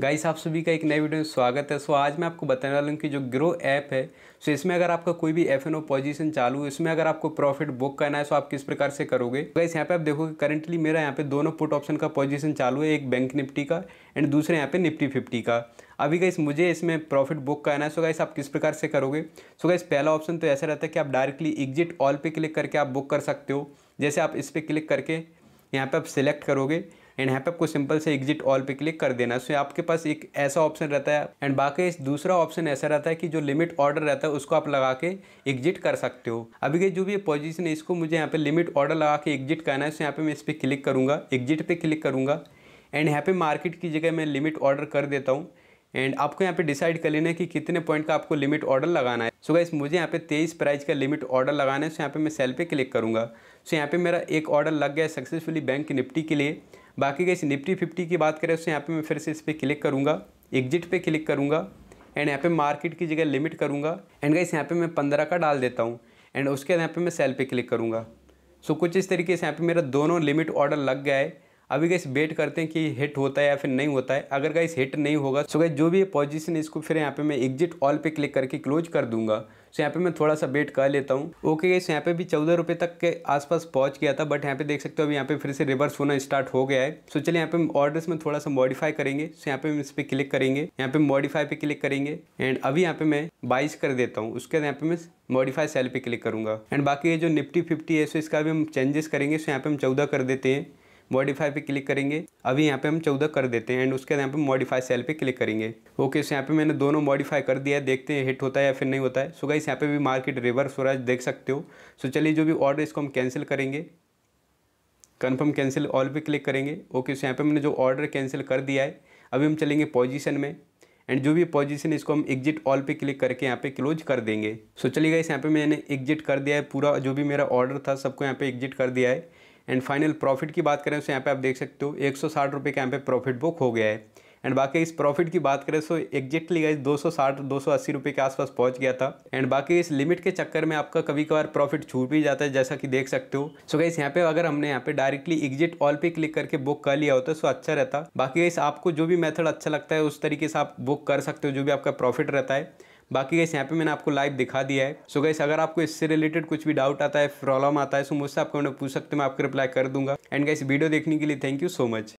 guys आप सभी का एक नए वीडियो में स्वागत है सो आज मैं आपको बताने वाला हूँ कि जो ग्रो ऐप है सो इसमें अगर आपका कोई भी एफ एन ओ पोजिशन चालू है इसमें अगर आपको प्रॉफिट बुक करना है सो आप किस प्रकार से करोगे गाइस यहाँ पे आप देखोगे करंटली मेरा यहाँ पे दोनों पुट ऑप्शन का पोजिशन चालू है एक बैंक निफ्टी का एंड दूसरे यहाँ पे निफ्टी फिफ्टी का अभी गाइस मुझे इसमें प्रॉफिट बुक करना है सो गाइस आप किस प्रकार से करोगे सो गाइस पहला ऑप्शन तो ऐसा रहता है कि आप डायरेक्टली एग्जिट ऑल पे क्लिक करके आप बुक कर सकते हो जैसे आप इस पर क्लिक करके यहाँ पे आप सिलेक्ट करोगे एंड यहाँ पे आपको सिंपल से एग्जिट ऑल पे क्लिक कर देना सो आपके पास एक ऐसा ऑप्शन रहता है एंड बाकी दूसरा ऑप्शन ऐसा रहता है कि जो लिमिट ऑर्डर रहता है उसको आप लगा के एग्जिट कर सकते हो अभी के जो भी पोजिशन है इसको मुझे यहाँ पे लिमिट ऑर्डर लगा के एग्जिट करना है सो यहाँ पे मैं इस पर क्लिक करूँगा एग्जिट पर क्लिक करूँगा एंड यहाँ पे मार्केट की जगह मैं लिमिट ऑर्डर कर देता हूँ एंड आपको यहाँ पे डिसाइड कर लेना है कि कितने पॉइंट का आपको लिमिट ऑर्डर लगाना है सो गाइस मुझे यहाँ पे तेईस प्राइस का लिमिट ऑर्डर लगाना है सो यहाँ पे मैं सेल पे क्लिक करूँगा सो यहाँ पे मेरा एक ऑर्डर लग गया है सक्सेसफुली बैंक निफ्टी के लिए बाकी गई निफ्टी फिफ्टी की बात करें उससे यहाँ पर मैं फिर से इस पर क्लिक करूँगा एग्जिट पर क्लिक करूँगा एंड यहाँ पे मार्केट की जगह लिमिट करूँगा एंड गाइस यहाँ पे मैं पंद्रह का डाल देता हूँ एंड उसके बाद यहाँ पे मैं सेल पे क्लिक करूँगा सो so, कुछ इस तरीके से यहाँ पे मेरा दोनों लिमिट ऑर्डर लग गया है अभी गाइस वेट करते हैं कि हिट होता है या फिर नहीं होता है अगर गाइस हिट नहीं होगा सो so, गाइस जो भी पोजिशन है इसको फिर यहाँ पर मैं एग्जिट ऑल पर क्लिक करके क्लोज कर दूँगा सो यहाँ पे मैं थोड़ा सा वेट कर लेता हूँ ओके ये यहाँ पे भी चौदह रुपये तक के आसपास पहुँच गया था बट यहाँ पे देख सकते हो अभी यहाँ पे फिर से रिवर्स होना स्टार्ट हो गया है सो चलिए यहाँ पे हम ऑर्डर्स में थोड़ा सा मॉडिफाई करेंगे सो यहाँ पे हम इस पर क्लिक करेंगे यहाँ पे मॉडिफाई पे क्लिक करेंगे एंड अभी यहाँ पे मैं बाईस कर देता हूँ उसके बाद यहाँ पे मैं मॉडिफाई सेल पे क्लिक करूँगा एंड बाकी ये जो निफ्टी फिफ्टी है सो इसका भी हम चेंजेस करेंगे सो यहाँ पे हम चौदह कर देते हैं मॉडिफाई पे क्लिक करेंगे अभी यहाँ पे हम चौदह कर देते हैं एंड उसके बाद यहाँ पे मॉडिफाई सेल पे क्लिक करेंगे ओके सो यहाँ पे मैंने दोनों मॉडिफाई कर दिया है देखते हैं हिट होता है या फिर नहीं होता है सो गाइस यहाँ पे भी मार्केट रिवर्स हो रहा है देख सकते हो सो चलिए जो भी ऑर्डर इसको हम कैंसिल करेंगे कन्फर्म कैंसिल ऑल पर क्लिक करेंगे ओके सो यहाँ पर मैंने जो ऑर्डर कैंसिल कर दिया है अभी हम चलेंगे पॉजिशन में एंड जो भी पोजीशन इसको हम एग्जिट ऑल पे क्लिक करके यहाँ पे क्लोज कर देंगे सो चलिए गाइस यहाँ पे मैंने एग्जिट कर दिया है पूरा जो भी मेरा ऑर्डर था सबको यहाँ पे एग्जिट कर दिया है एंड फाइनल प्रॉफिट की बात करें तो यहाँ पे आप देख सकते हो एक सौ साठ रुपये का यहाँ पे प्रॉफिट बुक हो गया है एंड बाकी इस प्रॉफिट की बात करें तो एग्जैक्टली गाइज 260 अस्सी रुपए के आसपास पहुंच गया था एंड बाकी इस लिमिट के चक्कर में आपका कभी कभार प्रॉफिट छूट भी जाता है जैसा कि देख सकते हो सो गाइस यहाँ पे अगर हमने यहाँ पे डायरेक्टली एग्जिट ऑल पे क्लिक करके बुक कर लिया होता है सो तो अच्छा रहता बाकी गाइस आपको जो भी मेथड अच्छा लगता है उस तरीके से आप बुक कर सकते हो जो भी आपका प्रॉफिट रहता है बाकी गैस यहाँ पे मैंने आपको लाइव दिखा दिया है सो गैस अगर आपको इससे रिलेटेड कुछ भी डाउट आता है प्रॉब्लम आता है सो तो मुझसे आप कमेंट पूछ सकते हैं मैं आपको रिप्लाई कर दूंगा एंड गैस वीडियो देखने के लिए थैंक यू सो मच